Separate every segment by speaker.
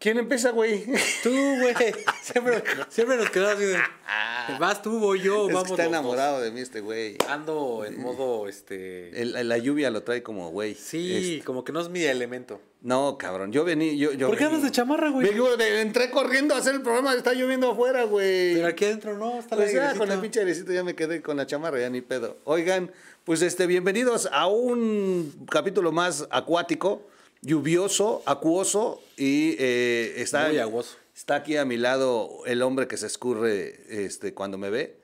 Speaker 1: ¿Quién empieza, güey? Tú, güey. Siempre, nos quedamos así de. Vas tú, voy yo, vamos. Que está enamorado
Speaker 2: de mí este güey. Ando en modo, este. la lluvia lo trae como güey. Sí, este como que no es mi elemento. No, cabrón. Yo vení. Yo, yo ¿Por qué andas de chamarra, güey? entré corriendo a hacer el programa, está lloviendo afuera, güey. Pero aquí adentro
Speaker 1: no, está pues la ya, con la
Speaker 2: pinche ya me quedé con la chamarra, ya ni pedo. Oigan, pues este, bienvenidos a un capítulo más acuático lluvioso, acuoso y eh, está, Muy aguoso. está aquí a mi lado el hombre que se escurre este, cuando me ve.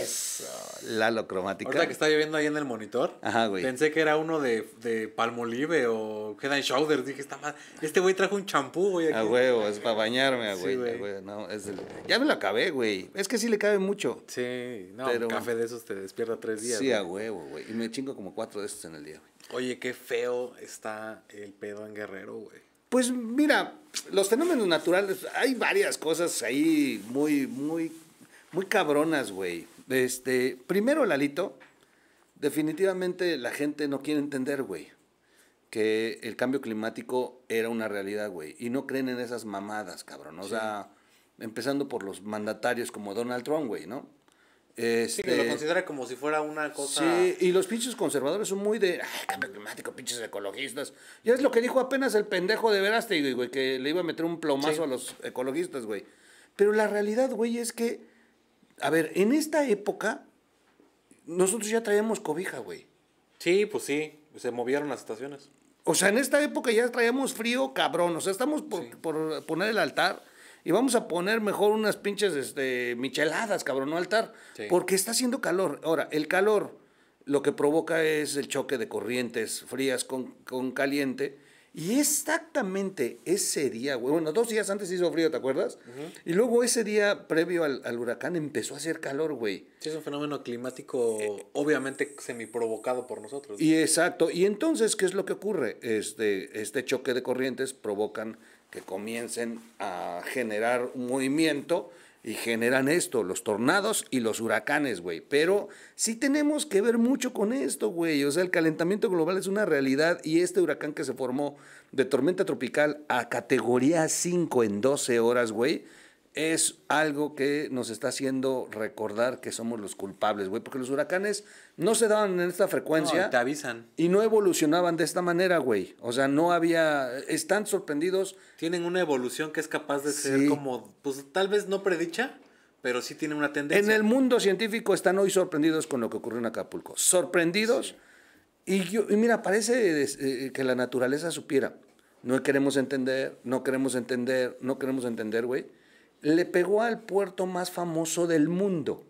Speaker 2: Eso, Lalo Cromática. Ahorita que estaba
Speaker 1: lloviendo ahí en el monitor, Ajá, güey. pensé que era uno de, de Palmolive o Head en Shoulders. Dije, está mal. Este güey trajo un champú, güey. A huevo,
Speaker 2: es para bañarme, güey. Ya me lo acabé, güey. Es que sí le cabe mucho. Sí, no, un café de esos te despierta tres días. Sí, a huevo, güey. Y me chingo como cuatro de estos en el día, güey. Oye, qué feo está el pedo en Guerrero, güey. Pues mira, los fenómenos naturales, hay varias cosas ahí muy, muy, muy cabronas, güey. Este, primero, Lalito, definitivamente la gente no quiere entender, güey, que el cambio climático era una realidad, güey. Y no creen en esas mamadas, cabrón. O sea, empezando por los mandatarios como Donald Trump, güey, ¿no? sí, que lo este, considera
Speaker 1: como si fuera una cosa. Sí,
Speaker 2: y los pinches conservadores son muy de. Ay, cambio climático, pinches ecologistas. Ya es lo que dijo apenas el pendejo de Verástegui, güey, que le iba a meter un plomazo a los ecologistas, güey. Pero la realidad, güey, es que. A ver, en esta época. Nosotros ya traíamos cobija, güey. Sí, pues sí. Se movieron las estaciones. O sea, en esta época ya traíamos frío, cabrón. O sea, estamos por, por poner el altar y vamos a poner mejor unas pinches este, micheladas, cabrón, no altar, porque está haciendo calor. Ahora, el calor lo que provoca es el choque de corrientes frías con, caliente. Y exactamente ese día, güey, bueno, dos días antes hizo frío, ¿te acuerdas? Y luego ese día previo al, huracán empezó a hacer calor, güey. Sí, es un fenómeno climático eh,
Speaker 1: obviamente semiprovocado por nosotros. Y
Speaker 2: exacto, y entonces, ¿qué es lo que ocurre? Este, este choque de corrientes provocan que comiencen a generar un movimiento y generan esto, los tornados y los huracanes, güey. Pero sí tenemos que ver mucho con esto, güey. O sea, el calentamiento global es una realidad y este huracán que se formó de tormenta tropical a categoría 5 en 12 horas, güey es algo que nos está haciendo recordar que somos los culpables, güey, porque los huracanes no se daban en esta frecuencia. te avisan. Y no evolucionaban de esta manera, güey. O sea, no había. Están sorprendidos. Tienen una evolución que es capaz de ser como, pues tal vez no
Speaker 1: predicha, pero sí tiene una
Speaker 2: tendencia. En el mundo científico están hoy sorprendidos con lo que ocurrió en Acapulco. Sorprendidos. Y, yo, y mira, parece eh, eh, que la naturaleza supiera. No queremos entender, no queremos entender, no queremos entender, güey le pegó al puerto más famoso del mundo.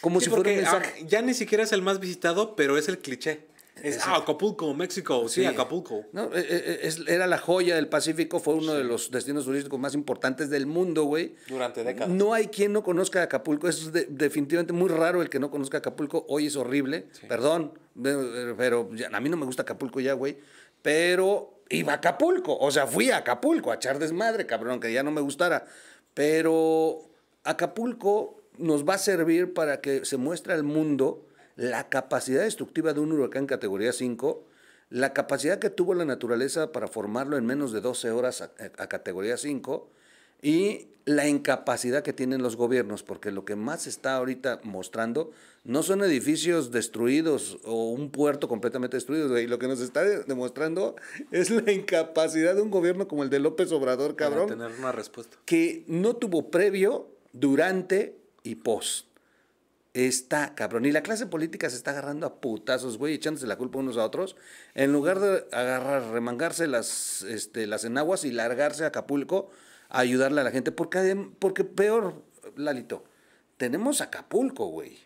Speaker 2: Como si fuera ah,
Speaker 1: Ya ni siquiera es el más visitado, pero es el cliché. Es, ah, Acapulco, México, sí, Acapulco. No,
Speaker 2: eh, eh, eh, era la joya del Pacífico, fue uno de los destinos turísticos más importantes del mundo, güey. Durante décadas. No hay quien no conozca Acapulco, es definitivamente muy raro el que no conozca Acapulco, hoy es horrible, perdón, pero a mí no me gusta Acapulco ya, güey, pero iba a Acapulco, o sea, fui a Acapulco a echar desmadre, cabrón, que ya no me gustara. Pero Acapulco nos va a servir para que se muestre al mundo la capacidad destructiva de un huracán categoría 5, la capacidad que tuvo la naturaleza para formarlo en menos de 12 horas a, categoría 5 y la incapacidad que tienen los gobiernos, porque lo que más está ahorita mostrando no son edificios destruidos o un puerto completamente destruido, y lo que nos está demostrando es la incapacidad de un gobierno como el de López Obrador, cabrón, tener una respuesta. que no tuvo previo, durante y post. Está cabrón. Y la clase política se está agarrando a putazos, güey, echándose la culpa unos a otros. En lugar de agarrar, remangarse las, este, las enaguas y largarse a Acapulco, ayudarle a la gente. Porque, porque peor, Lalito, tenemos Acapulco, güey.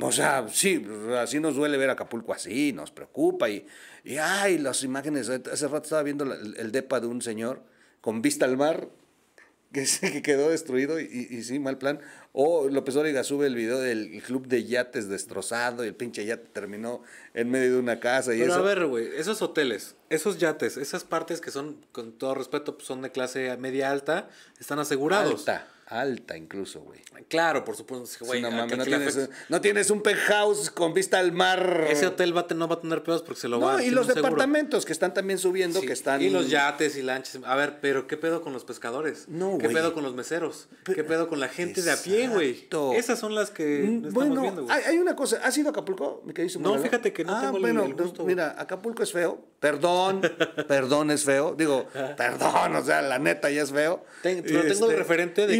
Speaker 2: O sea, sí, así nos duele ver Acapulco así, nos preocupa. Y, y ay, las imágenes, hace rato estaba viendo el depa de un señor con vista al mar, que, quedó destruido y, y, sí, mal plan. O López Origa sube el video del club de yates destrozado y el pinche yate terminó en medio de una casa y Pero a ver,
Speaker 1: güey, esos hoteles, esos yates, esas partes que son, con todo respeto, pues son de clase media alta, están asegurados.
Speaker 2: Alta alta incluso, güey. Claro, por supuesto. no, tienes, un penthouse con vista al mar. Ese hotel no va a tener pedos porque se lo va a No, y los departamentos que están también subiendo, que están... Y los
Speaker 1: yates y lanches. A ver, pero ¿qué pedo con los pescadores? No, ¿Qué pedo con los meseros? ¿Qué pedo con la gente de a pie, güey? Esas son las que mm, estamos bueno, viendo, güey. Hay,
Speaker 2: hay, una cosa. ¿Has ido a Acapulco, No, fíjate que no ah, tengo bueno, gusto, Mira, Acapulco es feo. Perdón, perdón es feo. Digo, perdón, o sea, la neta ya es feo. pero tengo el este, referente de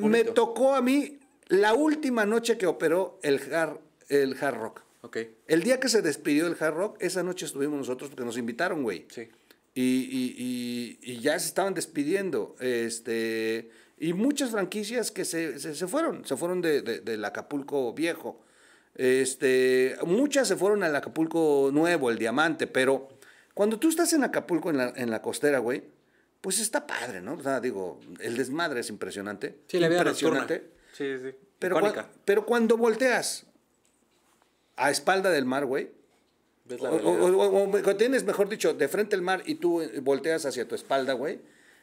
Speaker 2: me tocó a mí la última noche que operó el Hard, el Rock. Okay. El día que se despidió el Hard Rock, esa noche estuvimos nosotros porque nos invitaron, güey. Sí. Y, ya se estaban despidiendo. Este, y muchas franquicias que se, fueron, se fueron del Acapulco Viejo. Este, muchas se fueron al Acapulco Nuevo, el Diamante, pero cuando tú estás en Acapulco, en la costera, güey, pues está padre, ¿no? O sea, digo, el desmadre es impresionante. Sí, la impresionante. Sí, sí. Pero, pero cuando volteas a espalda del mar, güey, o, o, tienes, mejor dicho, de frente al mar y tú eh, volteas hacia tu espalda, güey,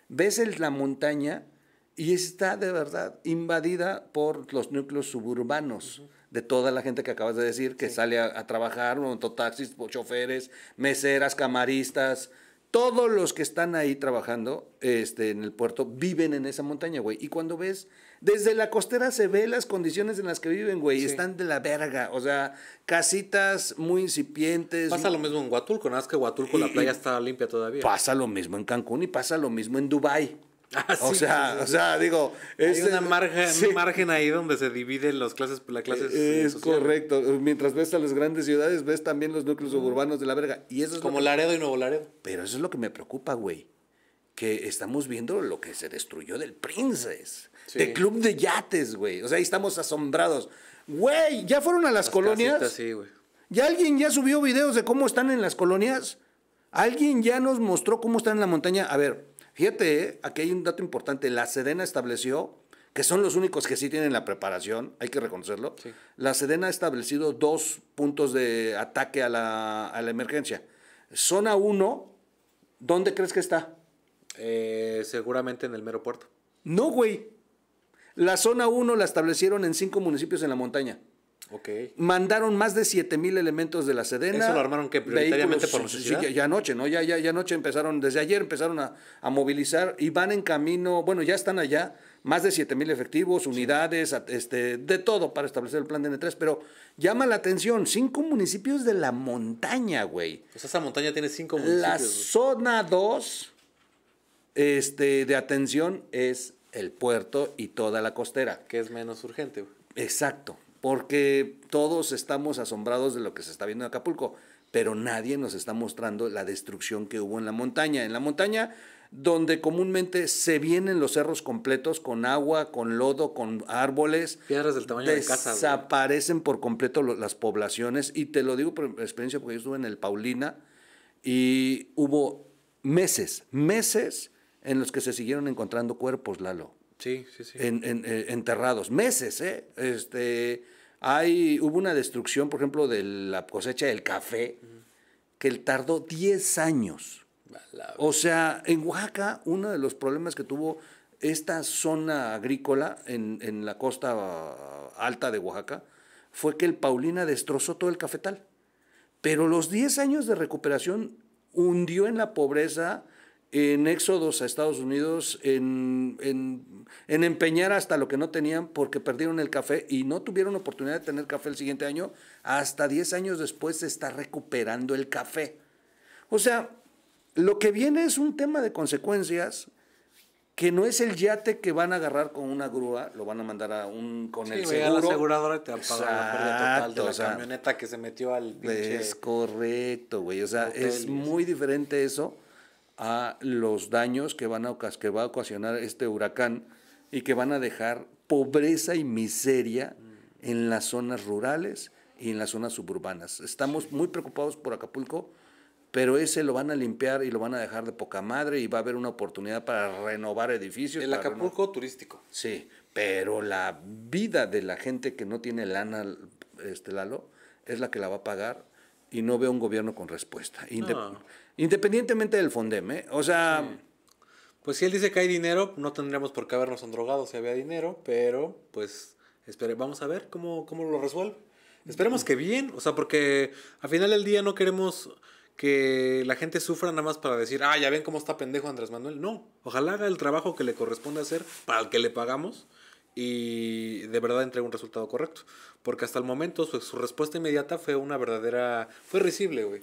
Speaker 2: ves la montaña y está de verdad invadida por los núcleos suburbanos. De toda la gente que acabas de decir, que sale a, a trabajar, montotaxis, choferes, meseras, camaristas, todos los que están ahí trabajando este, en el puerto viven en esa montaña, güey. Y cuando ves, desde la costera se ve las condiciones en las que viven, güey. Están de la verga. O sea, casitas muy incipientes. Pasa lo mismo en Huatulco, nada más que Huatulco la playa está limpia todavía. Pasa lo mismo en Cancún y pasa lo mismo en Dubái. Ah, o sea, o sea, digo, es una margen, un
Speaker 1: margen ahí donde se dividen las clases, la eh, eh, Es correcto.
Speaker 2: Mientras ves a las grandes ciudades, ves también los núcleos suburbanos de la verga. Y eso es como Laredo y Nuevo Laredo. Pero eso es lo que me preocupa, güey. Que estamos viendo lo que se destruyó del Princes, del club de yates, güey. O sea, ahí estamos asombrados. Güey, ¿ya fueron a las, colonias? sí, güey. ¿Ya alguien ya subió videos de cómo están en las colonias? ¿Alguien ya nos mostró cómo están en la montaña? A ver, Fíjate, ¿eh? aquí hay un dato importante. La Sedena estableció, que son los únicos que sí tienen la preparación, hay que reconocerlo. La Sedena ha establecido dos puntos de ataque a la, emergencia. Zona 1, ¿dónde crees que está? Eh, seguramente en el mero puerto. No, güey. La zona 1 la establecieron en cinco municipios en la montaña. Mandaron más de mil elementos de la Sedena. ¿Eso lo armaron que prioritariamente por Sí, ya anoche, ¿no? Ya, ya, ya anoche empezaron, desde ayer empezaron a, movilizar y van en camino, bueno, ya están allá, más de mil efectivos, unidades, este, de todo para establecer el plan de N3, pero llama la atención, cinco municipios de la montaña, güey. Pues esa montaña tiene cinco municipios. La zona 2 este, de atención es el puerto y toda la costera. Que es menos urgente. Güey. Exacto porque todos estamos asombrados de lo que se está viendo en Acapulco, pero nadie nos está mostrando la destrucción que hubo en la montaña. En la montaña donde comúnmente se vienen los cerros completos con agua, con lodo, con árboles. Piedras del tamaño de casa. Desaparecen por completo las poblaciones. Y te lo digo por experiencia, porque yo estuve en el Paulina y hubo meses, meses en los que se siguieron encontrando cuerpos, Lalo. Sí, sí, sí. En, eh, enterrados, meses, ¿eh? Este, hay, hubo una destrucción, por ejemplo, de la cosecha del café, que que tardó 10 años. O sea, en Oaxaca, uno de los problemas que tuvo esta zona agrícola en, en, la costa alta de Oaxaca fue que el Paulina destrozó todo el cafetal. Pero los 10 años de recuperación hundió en la pobreza en éxodos a Estados Unidos, en, empeñar hasta lo que no tenían porque perdieron el café y no tuvieron oportunidad de tener café el siguiente año, hasta 10 años después se está recuperando el café. O sea, lo que viene es un tema de consecuencias que no es el yate que van a agarrar con una grúa, lo van a mandar a un con el seguro. la aseguradora te va a pagar la pérdida total de la camioneta que se metió al Es correcto, güey, o sea, es muy diferente eso a los daños que, van a, que va a ocasionar este huracán y que van a dejar pobreza y miseria en las zonas rurales y en las zonas suburbanas. Estamos muy preocupados por Acapulco, pero ese lo van a limpiar y lo van a dejar de poca madre y va a haber una oportunidad para renovar edificios. El Acapulco turístico. Sí, pero la vida de la gente que no tiene lana, este Lalo, es la que la va a pagar y no veo un gobierno con respuesta. No. Independientemente del Fondem, ¿eh? O sea... Pues si él dice que hay dinero, no tendríamos por qué habernos drogado
Speaker 1: si había dinero, pero pues espere, vamos a ver cómo, cómo lo resuelve. Esperemos que bien, o sea, porque al final del día no queremos que la gente sufra nada más para decir, ah, ya ven cómo está pendejo Andrés Manuel. No, ojalá haga el trabajo que le corresponde hacer para el que le pagamos y de verdad entregue un resultado correcto. Porque hasta el momento su, su respuesta inmediata fue una verdadera, fue risible, güey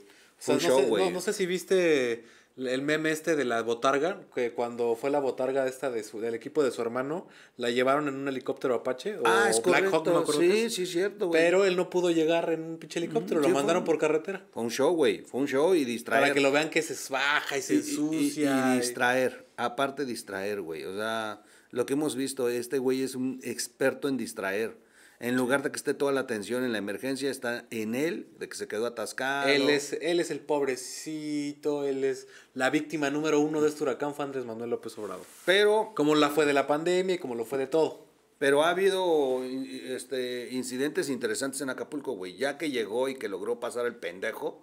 Speaker 1: no, sé, no, sé si viste el meme este de la botarga, que cuando fue la botarga esta de su, del equipo de su hermano, la llevaron en un helicóptero Apache o ah, es Black Hawk, no Sí, sí, cierto, Pero él no pudo llegar en un pinche helicóptero, mm, lo mandaron por carretera.
Speaker 2: Fue un show, güey, fue un show y distraer. Para que lo vean que se baja y se ensucia. y distraer, aparte distraer, güey, o sea, lo que hemos visto, este güey es un experto en distraer en lugar de que esté toda la atención en la emergencia, está en él, de que se quedó atascado. Él es,
Speaker 1: él es el pobrecito, él es la víctima número uno de este huracán, fue Andrés Manuel López Obrador. Pero... Como la fue de la pandemia y como
Speaker 2: lo fue de todo. Pero ha habido este, incidentes interesantes en Acapulco, güey. Ya que llegó y que logró pasar el pendejo,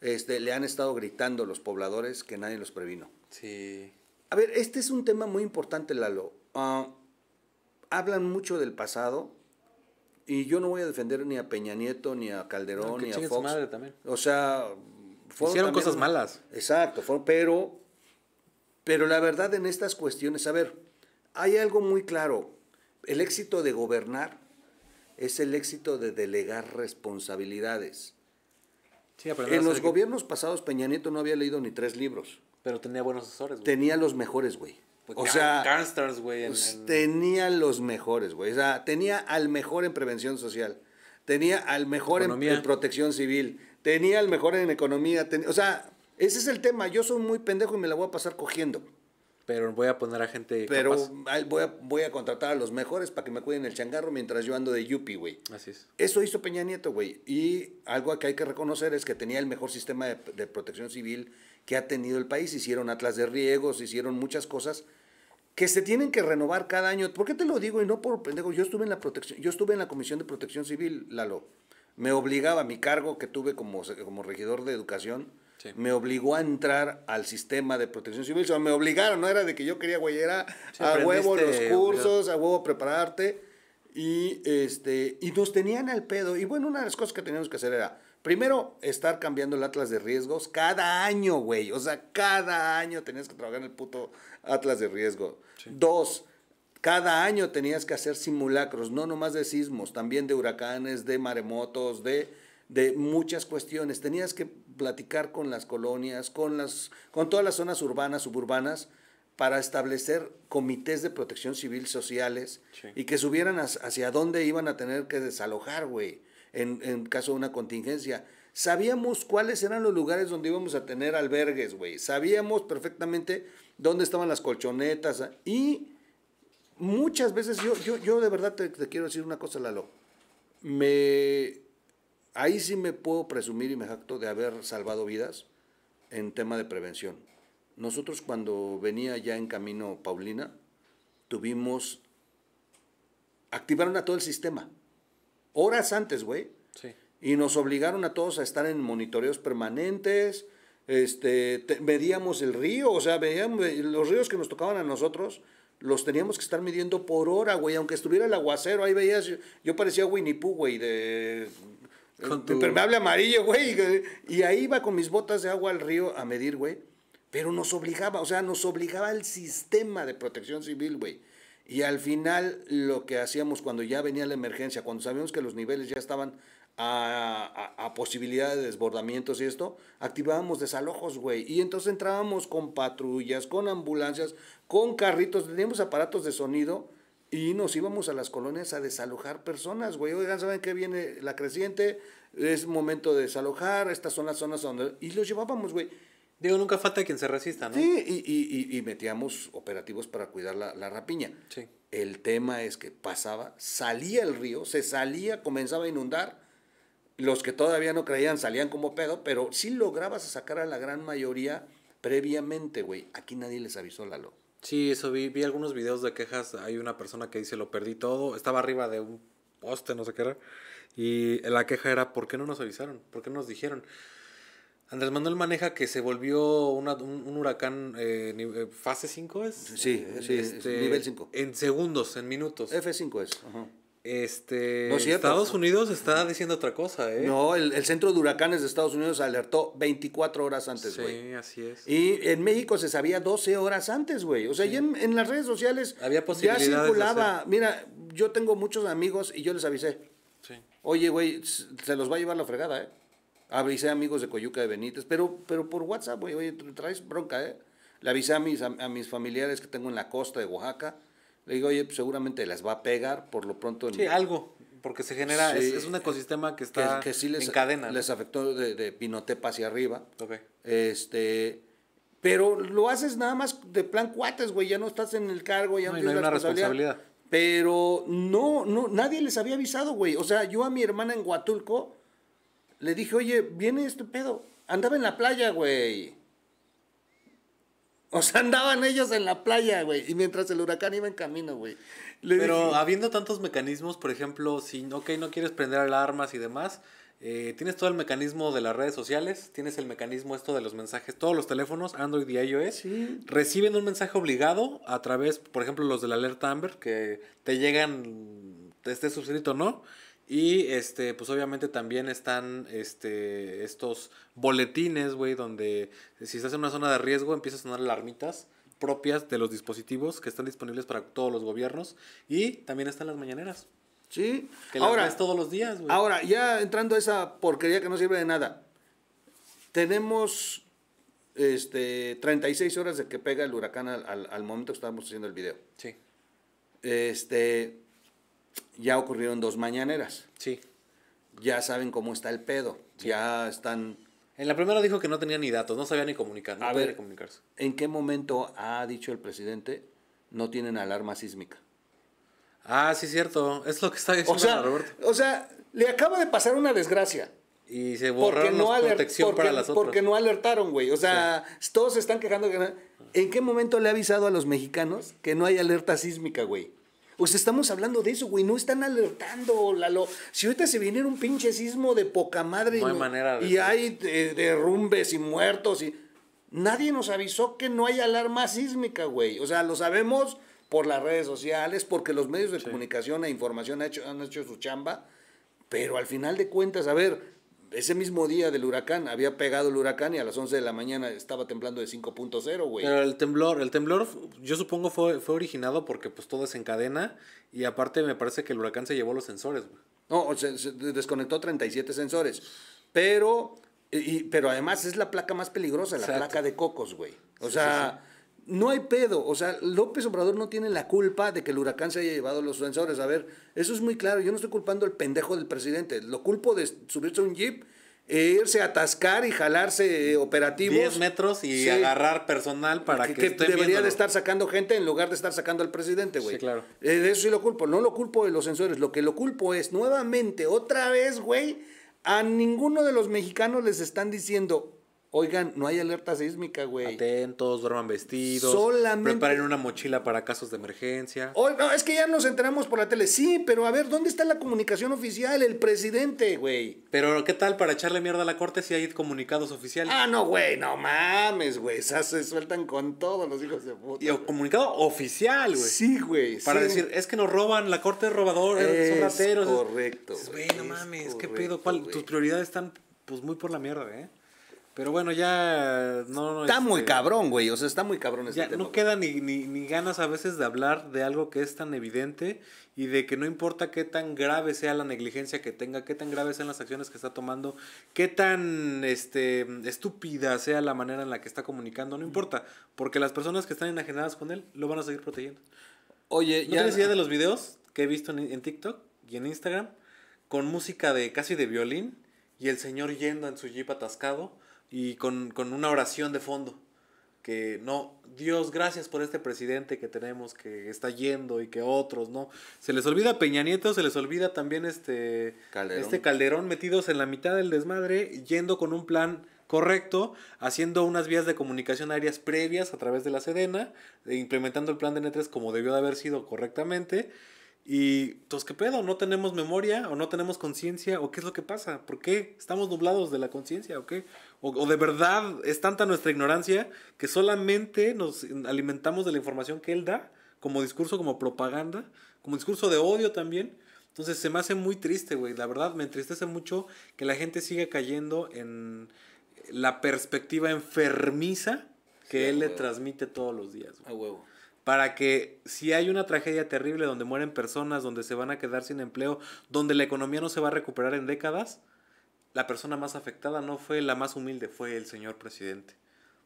Speaker 2: este, le han estado gritando los pobladores que nadie los previno. Sí. A ver, este es un tema muy importante, Lalo. Ah, hablan mucho del pasado, y yo no voy a defender ni a Peña Nieto, ni a Calderón, ni a Fox. Madre también. O sea, hicieron cosas malas. Exacto, pero, pero la verdad en estas cuestiones, a ver, hay algo muy claro. El éxito de gobernar es el éxito de delegar responsabilidades. Sí, en los gobiernos pasados Peña Nieto no había leído ni tres libros. Pero tenía buenos asesores. Güey. Tenía los mejores, güey. Pues o sea, pues, Tenía los mejores, güey. O sea, tenía al mejor en prevención social. Tenía al mejor en, protección civil. Tenía al mejor en economía. o sea, ese es el tema. Yo soy muy pendejo y me la voy a pasar cogiendo. Pero voy a poner a gente. Pero Voy, a, contratar a los mejores para que me cuiden el changarro mientras yo ando de yupi, güey. Así es. Eso hizo Peña Nieto, güey. Y algo que hay que reconocer es que tenía el mejor sistema de, de protección civil que ha tenido el país. Hicieron atlas de riegos, hicieron muchas cosas que se tienen que renovar cada año. ¿Por qué te lo digo? Y no por pendejo, yo estuve en la protección, yo estuve en la Comisión de Protección Civil, Lalo. Me obligaba, mi cargo que tuve como, como regidor de educación, me obligó a entrar al sistema de protección civil. O sea, me obligaron, no era de que yo quería, güey, era a huevo los cursos, a huevo prepararte. Y, este, y nos tenían al pedo. Y bueno, una de las cosas que teníamos que hacer era Primero, estar cambiando el atlas de riesgos cada año, güey. O sea, cada año tenías que trabajar en el puto atlas de riesgo. Dos, cada año tenías que hacer simulacros, no nomás de sismos, también de huracanes, de maremotos, de, de muchas cuestiones. Tenías que platicar con las colonias, con, las, con todas las zonas urbanas, suburbanas, para establecer comités de protección civil sociales y que subieran hacia dónde iban a tener que desalojar, güey en, caso de una contingencia. Sabíamos cuáles eran los lugares donde íbamos a tener albergues, güey. Sabíamos perfectamente dónde estaban las colchonetas. Y muchas veces, yo, yo, yo de verdad te, quiero decir una cosa, Lalo. Me, ahí sí me puedo presumir y me jacto de haber salvado vidas en tema de prevención. Nosotros cuando venía ya en camino Paulina, tuvimos, activaron a todo el sistema horas antes, güey. Y nos obligaron a todos a estar en monitoreos permanentes. Este, medíamos el río, o sea, veíamos, eh, los ríos que nos tocaban a nosotros, los teníamos que estar midiendo por hora, güey. Aunque estuviera el aguacero, ahí veías, yo, parecía Winnie Pooh, güey, de eh, Impermeable amarillo, güey. Y ahí iba con mis botas de agua al río a medir, güey. Pero nos obligaba, o sea, nos obligaba el sistema de protección civil, güey. Y al final lo que hacíamos cuando ya venía la emergencia, cuando sabíamos que los niveles ya estaban a, posibilidad de desbordamientos y esto, activábamos desalojos, güey. Y entonces entrábamos con patrullas, con ambulancias, con carritos, teníamos aparatos de sonido y nos íbamos a las colonias a desalojar personas, güey. Oigan, ¿saben qué viene la creciente? Es momento de desalojar, estas son las zonas donde... Y los llevábamos, güey. Digo, nunca falta quien se resista, ¿no? Sí, y, metíamos operativos para cuidar la, rapiña. Sí. El tema es que pasaba, salía el río, se salía, comenzaba a inundar. Los que todavía no creían salían como pedo, pero sí lograbas sacar a la gran mayoría previamente, güey. Aquí nadie les avisó, la Lalo. Sí, eso vi, vi algunos videos de quejas. Hay una persona
Speaker 1: que dice, lo perdí todo, estaba arriba de un poste, no sé qué era. Y la queja era, ¿por qué no nos avisaron? ¿Por qué no nos dijeron? Andrés Manuel maneja que se volvió un, huracán eh, eh, fase 5 es. Sí, sí este, nivel 5. En segundos,
Speaker 2: en minutos. F5 es. Ajá. Este, Estados
Speaker 1: Unidos está diciendo otra cosa, ¿eh? No,
Speaker 2: el, centro de huracanes de Estados Unidos alertó 24 horas antes, güey. Sí, así es. Y en México se sabía 12 horas antes, güey. O sea, en, las redes sociales ya circulaba. Mira, yo tengo muchos amigos y yo les avisé. Sí. Oye, güey, se los va a llevar la fregada, ¿eh? avisé a amigos de Coyuca de Benítez, pero, pero por WhatsApp, güey, oye, traes bronca, ¿eh? Le avisé a mis, a, mis familiares que tengo en la costa de Oaxaca. Le digo, oye, seguramente las va a pegar por lo pronto. En... Sí, algo, porque se genera, es, un
Speaker 1: ecosistema que está que, sí les, en cadena. Les
Speaker 2: afectó de, Pinotepa hacia arriba. Ok. Este, pero lo haces nada más de plan cuates, güey, ya no estás en el cargo, ya no, tienes hay una responsabilidad. responsabilidad. Pero no, no, nadie les había avisado, güey. O sea, yo a mi hermana en Huatulco le dije, oye, viene este pedo. Andaba en la playa, güey. O sea, andaban ellos en la playa, güey. Y mientras el huracán iba en camino, güey.
Speaker 1: Pero habiendo tantos mecanismos, por ejemplo, si ok, no quieres prender alarmas y demás, eh, tienes todo el mecanismo de las redes sociales, tienes el mecanismo esto de los mensajes, todos los teléfonos, Android y iOS, reciben un mensaje obligado a través, por ejemplo, los de la alerta Amber, que te llegan, estés suscrito o no, y este, pues obviamente también están este, estos boletines, güey, donde si estás en una zona de riesgo empiezas a sonar alarmitas propias de los dispositivos que están disponibles para todos los gobiernos.
Speaker 2: Y también están las mañaneras. Sí. Que ahora, es
Speaker 1: todos los días,
Speaker 2: güey. Ahora, ya entrando a esa porquería que no sirve de nada. Tenemos este, 36 horas de que pega el huracán al, al, al momento que estábamos haciendo el video. Sí. Este, ya ocurrieron dos mañaneras. Sí. Ya saben cómo está el pedo. Ya están. En la primera dijo que no tenía ni datos, no sabía ni comunicar, no a ver, comunicarse. ¿En qué momento ha dicho el presidente no tienen alarma sísmica?
Speaker 1: Ah, sí, cierto. Es lo que está diciendo o sea,
Speaker 2: O sea, le acaba de pasar una desgracia.
Speaker 1: Y se borraron las protección para las otras. Porque no
Speaker 2: alertaron, güey. O sea, todos están quejando. ¿En qué momento le ha avisado a los mexicanos que no hay alerta sísmica, güey? Pues estamos hablando de eso, güey. No están alertando, lo Si ahorita se viniera un pinche sismo de poca madre. y, hay derrumbes y muertos y. Nadie nos avisó que no hay alarma sísmica, güey. O sea, lo sabemos por las redes sociales, porque los medios de comunicación e información han hecho, han hecho su chamba. Pero al final de cuentas, a ver, ese mismo día del huracán, había pegado el huracán y a las 11 de la mañana estaba temblando de 5.0, güey. Pero
Speaker 1: el temblor, el temblor yo supongo fue, fue originado porque pues todo desencadena
Speaker 2: y aparte me parece que el huracán se llevó los sensores, güey. No, se, se desconectó 37 sensores, pero, y, pero además es la placa más peligrosa, la placa de cocos, güey. O sea no hay pedo. O sea, López Obrador no tiene la culpa de que el huracán se haya llevado los sensores. A ver, eso es muy claro. Yo no estoy culpando al pendejo del presidente. Lo culpo de subirse a un jeep e irse a atascar y jalarse eh, operativos. 10 metros y agarrar personal para que, que, debería de estar sacando gente en lugar de estar sacando al presidente, güey. Sí, claro. Eh, eso sí lo culpo. No lo culpo de los sensores. Lo que lo culpo es, nuevamente, otra vez, güey, a ninguno de los mexicanos les están diciendo, Oigan, no hay alerta sísmica, güey.
Speaker 1: Atentos, duerman vestidos. Solamente. Preparen una mochila para casos de emergencia.
Speaker 2: Hoy, es que ya nos enteramos por la tele. Sí, pero a ver, ¿dónde está la comunicación oficial? El presidente,
Speaker 1: güey. Pero, ¿qué tal para echarle mierda a la corte si hay comunicados oficiales? Ah, no, güey, no
Speaker 2: mames, güey. sea, se sueltan con todo, los hijos de puta. Y comunicado oficial, güey. Sí, güey. Para decir, es que
Speaker 1: nos roban, la corte es robador, eh, son rateros. Correcto.
Speaker 2: Güey, no mames, ¿qué pedo? ¿Cuál? Tus
Speaker 1: prioridades están, pues, muy por la mierda, ¿eh? Pero bueno, ya no... está muy este, cabrón, güey. O sea, está muy cabrón este ya No queda ni, ganas a veces de hablar de algo que es tan evidente y de que no importa qué tan grave sea la negligencia que tenga, qué tan graves sean las acciones que está tomando, qué tan este, estúpida sea la manera en la que está comunicando, no importa, porque las personas que están enajenadas con él lo van a seguir protegiendo. Oye, ¿No ya... tienes idea de los videos que he visto en, en TikTok y en Instagram con música de casi de violín y el señor yendo en su jeep atascado? y con, con una oración de fondo que no, Dios, gracias por este presidente que tenemos que está yendo y que otros, ¿no? Se les olvida Peña Nieto, se les olvida también este Calderón. este Calderón metidos en la mitad del desmadre, yendo con un plan correcto, haciendo unas vías de comunicación aéreas previas a través de la Sedena, e implementando el plan de Netres como debió de haber sido correctamente y entonces, pues, ¿qué pedo? ¿No tenemos memoria o no tenemos conciencia? ¿O qué es lo que pasa? ¿Por qué estamos nublados de la conciencia? ¿O qué? O, de verdad es tanta nuestra ignorancia que solamente nos alimentamos de la información que él da como discurso, como propaganda, como discurso de odio también? Entonces se me hace muy triste, güey. La verdad, me entristece mucho que la gente siga cayendo en la perspectiva enfermiza que él le transmite todos los días. A huevo para que si hay una tragedia terrible donde mueren personas, donde se van a quedar sin empleo, donde la economía no se va a recuperar en décadas, la persona más afectada no fue la más humilde, fue el señor presidente.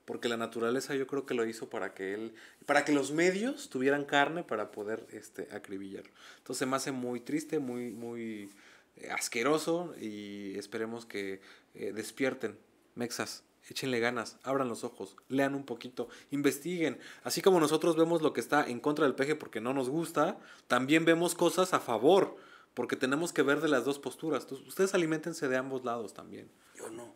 Speaker 1: Porque la naturaleza yo creo que lo hizo para que él, para que los medios tuvieran carne para poder este, acribillarlo. Entonces me hace muy triste, muy, muy eh, asqueroso y esperemos que eh, despierten. Mexas échenle ganas, abran los ojos, lean un poquito, investiguen. Así como nosotros vemos lo que está en contra del peje porque no nos gusta, también vemos cosas a favor, porque tenemos que ver de las dos posturas. ustedes alimentense de ambos
Speaker 2: lados también. Yo no.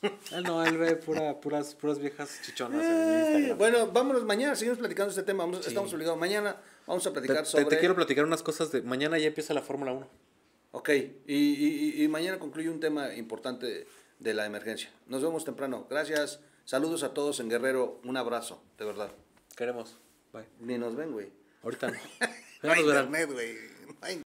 Speaker 2: Él ah, no, él ve puras, puras viejas chichonas eh, Bueno, vámonos mañana, seguimos platicando este tema. Estamos obligados. Mañana vamos a platicar sobre. Te, quiero platicar unas cosas de. Mañana ya empieza la Fórmula 1. Ok, y, y, y mañana concluye un tema importante de la emergencia. Nos vemos temprano. Gracias. Saludos a todos en Guerrero. Un abrazo, de verdad. Queremos. Bye. Ni nos ven, güey. Ahorita no. no